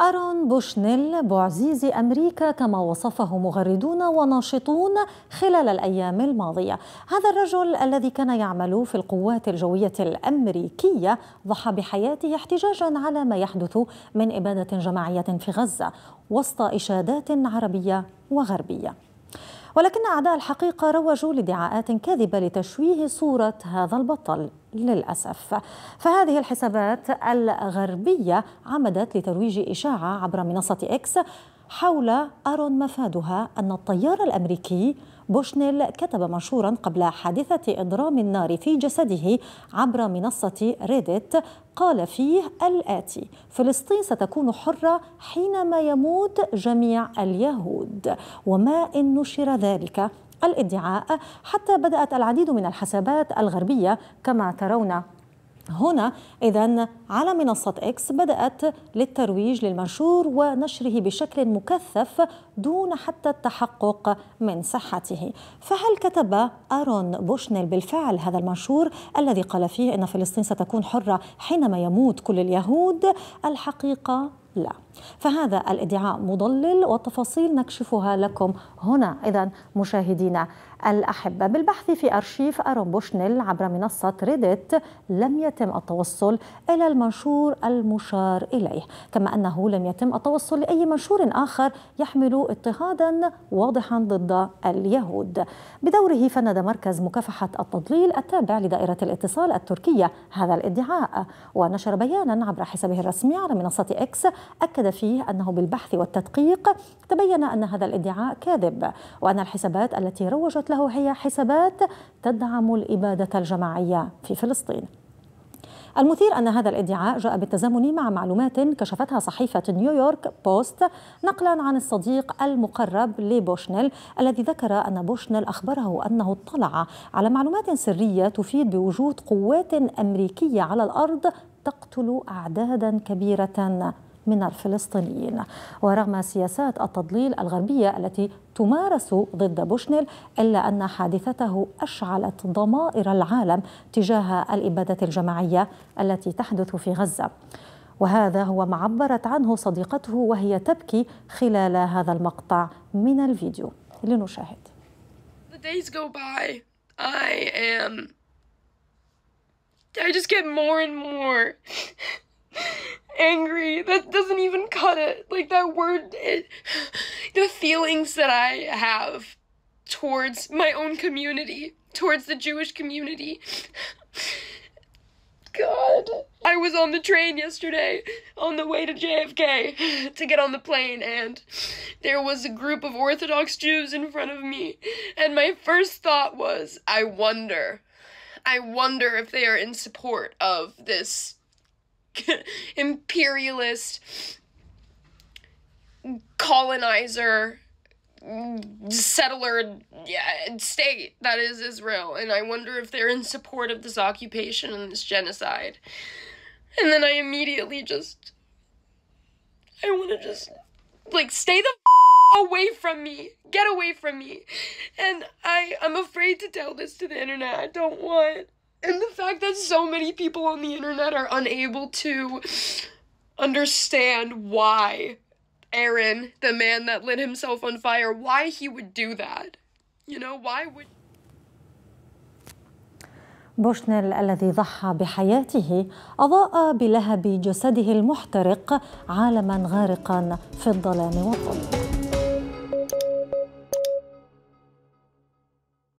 أرون بوشنيل بعزيز أمريكا كما وصفه مغردون وناشطون خلال الأيام الماضية هذا الرجل الذي كان يعمل في القوات الجوية الأمريكية ضحى بحياته احتجاجا على ما يحدث من إبادة جماعية في غزة وسط إشادات عربية وغربية ولكن أعداء الحقيقة روجوا لدعاءات كاذبة لتشويه صورة هذا البطل للأسف فهذه الحسابات الغربية عمدت لترويج إشاعة عبر منصة إكس حول أرون مفادها أن الطيار الأمريكي بوشنيل كتب منشورا قبل حادثة إضرام النار في جسده عبر منصة ريديت قال فيه الآتي فلسطين ستكون حرة حينما يموت جميع اليهود وما إن نشر ذلك الادعاء حتى بدأت العديد من الحسابات الغربية كما ترون هنا إذا على منصة إكس بدأت للترويج للمنشور ونشره بشكل مكثف دون حتى التحقق من صحته فهل كتب آرون بوشنيل بالفعل هذا المنشور الذي قال فيه أن فلسطين ستكون حرة حينما يموت كل اليهود الحقيقة لا فهذا الادعاء مضلل والتفاصيل نكشفها لكم هنا إذا مشاهدينا الأحبة بالبحث في أرشيف أرون بوشنيل عبر منصة ريديت لم يتم التوصل إلى المنشور المشار إليه كما أنه لم يتم التوصل لأي منشور آخر يحمل اضطهادا واضحا ضد اليهود بدوره فند مركز مكافحة التضليل التابع لدائرة الاتصال التركية هذا الادعاء ونشر بيانا عبر حسابه الرسمي على منصة إكس أكد أكد فيه أنه بالبحث والتدقيق تبين أن هذا الادعاء كاذب وأن الحسابات التي روجت له هي حسابات تدعم الإبادة الجماعية في فلسطين المثير أن هذا الادعاء جاء بالتزامن مع معلومات كشفتها صحيفة نيويورك بوست نقلا عن الصديق المقرب لبوشنل الذي ذكر أن بوشنل أخبره أنه اطلع على معلومات سرية تفيد بوجود قوات أمريكية على الأرض تقتل أعدادا كبيرة من الفلسطينيين ورغم سياسات التضليل الغربية التي تمارس ضد بوشنيل إلا أن حادثته أشعلت ضمائر العالم تجاه الإبادة الجماعية التي تحدث في غزة وهذا هو ما عبرت عنه صديقته وهي تبكي خلال هذا المقطع من الفيديو لنشاهد The days go by. I am. I just get more and more angry. That doesn't even cut it. Like that word, it, the feelings that I have towards my own community, towards the Jewish community. God. I was on the train yesterday on the way to JFK to get on the plane, and there was a group of Orthodox Jews in front of me. And my first thought was, I wonder. I wonder if they are in support of this imperialist colonizer settler yeah, state that is Israel, and I wonder if they're in support of this occupation and this genocide. And then I immediately just. I want to just. Like, stay the f- away from me. Get away from me. And I, I'm afraid to tell this to the internet. I don't want and the fact that so many people on the internet are unable to understand why Aaron, the man that lit himself on fire, why he would do that. You know, why would. بوشنيل الذي ضحى بحياته أضاء بلهب جسده المحترق عالما غارقا في الظلام والظلم